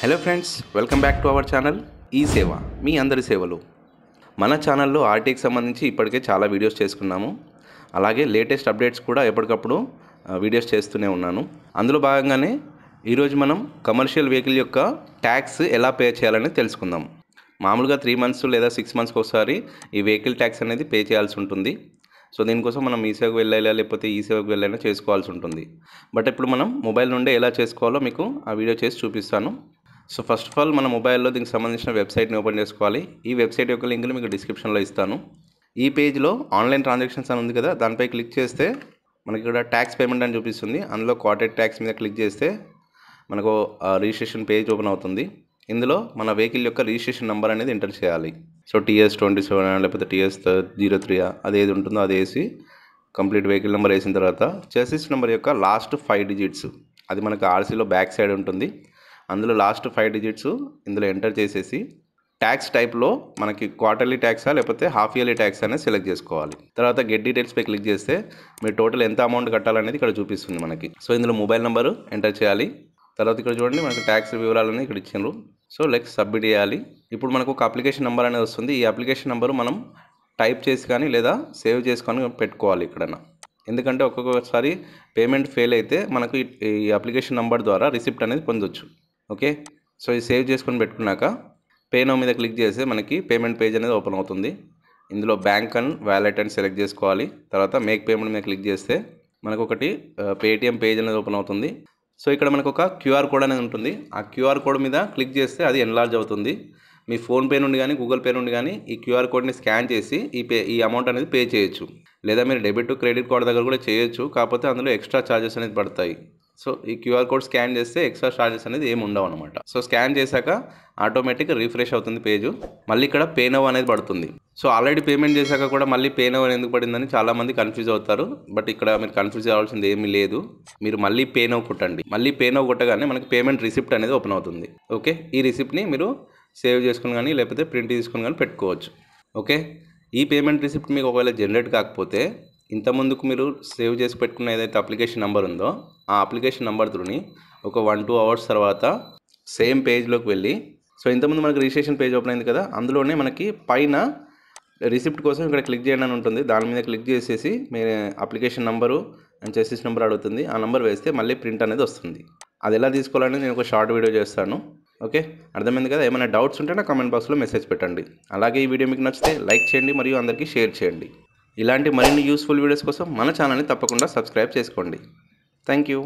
hello friends welcome back to our channel ఈ సేవ మీ అందరి సేవలు మన ఛానల్లో ఆర్టీకి సంబంధించి ఇప్పటికే చాలా వీడియోస్ చేసుకున్నాము అలాగే లేటెస్ట్ అప్డేట్స్ కూడా ఎప్పటికప్పుడు వీడియోస్ చేస్తూనే ఉన్నాను అందులో భాగంగానే ఈరోజు మనం కమర్షియల్ వెహికల్ యొక్క ట్యాక్స్ ఎలా పే చేయాలని తెలుసుకుందాం మామూలుగా త్రీ మంత్స్ లేదా సిక్స్ మంత్స్కి ఒకసారి ఈ వెహికల్ ట్యాక్స్ అనేది పే చేయాల్సి ఉంటుంది సో దీనికోసం మనం ఈ సేవకు వెళ్ళాలా లేకపోతే ఈ సేవకు వెళ్ళైనా చేసుకోవాల్సి ఉంటుంది బట్ ఇప్పుడు మనం మొబైల్ నుండే ఎలా చేసుకోవాలో మీకు ఆ వీడియో చేసి చూపిస్తాను సో ఫస్ట్ ఆఫ్ ఆల్ మన మొబైల్లో దీనికి సంబంధించిన వెబ్సైట్ని ఓపెన్ చేసుకోవాలి ఈ వెబ్సైట్ యొక్క లింక్ని మీకు డిస్క్రిప్షన్లో ఇస్తాను ఈ పేజ్లో ఆన్లైన్ ట్రాన్సాక్షన్స్ అని ఉంది కదా దానిపై క్లిక్ చేస్తే మనకి ఇక్కడ ట్యాక్స్ పేమెంట్ అని చూపిస్తుంది అందులో క్వార్టెడ్ ట్యాక్స్ మీద క్లిక్ చేస్తే మనకు రిజిస్ట్రేషన్ పేజ్ ఓపెన్ అవుతుంది ఇందులో మన వెహికల్ యొక్క రిజిస్ట్రేషన్ నెంబర్ అనేది ఎంటర్ చేయాలి సో టీఎస్ ట్వంటీ సెవెన్ లేకపోతే టీఎస్ జీరో త్రీ అది ఏది ఉంటుందో అది వేసి కంప్లీట్ వెహికల్ నెంబర్ వేసిన తర్వాత చెసిస్ నెంబర్ యొక్క లాస్ట్ ఫైవ్ డిజిట్స్ అది మనకు ఆర్సీలో బ్యాక్ సైడ్ ఉంటుంది అందులో లాస్ట్ ఫైవ్ డిజిట్స్ ఇందులో ఎంటర్ చేసేసి ట్యాక్స్ టైప్లో మనకి క్వార్టర్లీ ట్యాక్సా లేకపోతే హాఫ్ ఇయర్లీ ట్యాక్స్ అనేది సెలెక్ట్ చేసుకోవాలి తర్వాత గెట్ డీటెయిల్స్పై క్లిక్ చేస్తే మీరు టోటల్ ఎంత అమౌంట్ కట్టాలనేది ఇక్కడ చూపిస్తుంది మనకి సో ఇందులో మొబైల్ నెంబరు ఎంటర్ చేయాలి తర్వాత ఇక్కడ చూడండి మనకి ట్యాక్స్ వివరాలన్నీ ఇక్కడ ఇచ్చిండ్రు సో లైక్ సబ్మిట్ చేయాలి ఇప్పుడు మనకు ఒక అప్లికేషన్ నెంబర్ అనేది వస్తుంది ఈ అప్లికేషన్ నెంబర్ మనం టైప్ చేసి కానీ లేదా సేవ్ చేసుకొని పెట్టుకోవాలి ఇక్కడన్నా ఎందుకంటే ఒక్కొక్కసారి పేమెంట్ ఫెయిల్ అయితే మనకు ఈ అప్లికేషన్ నెంబర్ ద్వారా రిసిప్ట్ అనేది పొందొచ్చు ఓకే సో ఇది సేవ్ చేసుకొని పెట్టుకున్నాక పే నో మీద క్లిక్ చేస్తే మనకి పేమెంట్ పేజ్ అనేది ఓపెన్ అవుతుంది ఇందులో బ్యాంక్ అండ్ వ్యాలెట్ అని సెలెక్ట్ చేసుకోవాలి తర్వాత మేక్ పేమెంట్ మీద క్లిక్ చేస్తే మనకు ఒకటి పేటిఎం పేజ్ అనేది ఓపెన్ అవుతుంది సో ఇక్కడ మనకు ఒక క్యూఆర్ కోడ్ అనేది ఉంటుంది ఆ క్యూఆర్ కోడ్ మీద క్లిక్ చేస్తే అది ఎన్లార్జ్ అవుతుంది మీ ఫోన్పే నుండి కానీ గూగుల్ పే నుండి కానీ ఈ క్యూఆర్ కోడ్ని స్కాన్ చేసి ఈ పే ఈ అమౌంట్ అనేది పే చేయొచ్చు లేదా మీరు డెబిట్ క్రెడిట్ కార్డ్ దగ్గర కూడా చేయొచ్చు కాకపోతే అందులో ఎక్స్ట్రా ఛార్జెస్ అనేది పడతాయి సో ఈ క్యూఆర్ కోడ్ స్కాన్ చేస్తే ఎక్స్ట్రా చార్జెస్ అనేది ఏమి ఉండవు అనమాట సో స్కాన్ చేశాక ఆటోమేటిక్ రిఫ్రెష్ అవుతుంది పేజ్ మళ్ళీ ఇక్కడ పేనవ్ అనేది పడుతుంది సో ఆల్రెడీ పేమెంట్ చేశాక కూడా మళ్ళీ పేనవ్ అని ఎందుకు పడిందని చాలామంది కన్ఫ్యూజ్ అవుతారు బట్ ఇక్కడ మీరు కన్ఫ్యూజ్ అవ్వాల్సింది ఏమీ లేదు మీరు మళ్ళీ పేనవ్ కొట్టండి మళ్ళీ పేనవ్ కొట్టగానే మనకి పేమెంట్ రిసిప్ట్ అనేది ఓపెన్ అవుతుంది ఓకే ఈ రిసిప్ట్ని మీరు సేవ్ చేసుకుని కానీ లేకపోతే ప్రింట్ తీసుకుని కానీ పెట్టుకోవచ్చు ఓకే ఈ పేమెంట్ రిసిప్ట్ మీకు ఒకవేళ జనరేట్ కాకపోతే ఇంతకుముందుకు మీరు సేవ్ చేసి పెట్టుకున్న ఏదైతే అప్లికేషన్ నెంబర్ ఉందో ఆ అప్లికేషన్ నెంబర్ త్రూని ఒక వన్ టూ అవర్స్ తర్వాత సేమ్ పేజ్లోకి వెళ్ళి సో ఇంతకుముందు మనకి రిజిస్ట్రేషన్ పేజ్ ఓపెన్ అయింది కదా అందులోనే మనకి పైన రిసిప్ట్ కోసం ఇక్కడ క్లిక్ చేయండి అని ఉంటుంది దాని మీద క్లిక్ చేసేసి మీ application number and chassis number అడుగుతుంది ఆ నెంబర్ వేస్తే మళ్ళీ ప్రింట్ అనేది వస్తుంది అది ఎలా తీసుకోవాలని నేను ఒక షార్ట్ వీడియో చేస్తాను ఓకే అర్థమైంది కదా ఏమైనా డౌట్స్ ఉంటే నా కామెంట్ బాక్స్లో మెసేజ్ పెట్టండి అలాగే ఈ వీడియో మీకు నచ్చితే లైక్ చేయండి మరియు అందరికీ షేర్ చేయండి ఇలాంటి మరిన్ని యూస్ఫుల్ వీడియోస్ కోసం మన ఛానల్ని తప్పకుండా సబ్స్క్రైబ్ చేసుకోండి థ్యాంక్ యూ